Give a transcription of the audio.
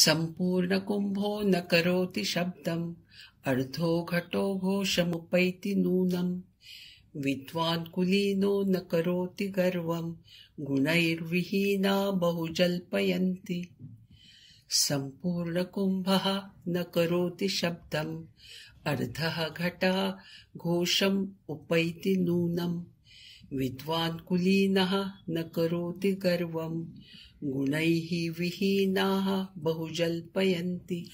सम्पूर्ण कुम्भो न करोति शब्दम् अर्धो घटो घोषमुपैति नूनम् विद्वान् कुलीनो न करोति गर्वम् गुणैर्विहीना बहुजल्पयन्ति सम्पूर्णकुम्भः न करोति शब्दम् अर्धः घटः घोषम् उपैति नूनम् विद्वान् कुलीनः न करोति गर्व गुणैः विहीनाः बहु जल्पयन्ति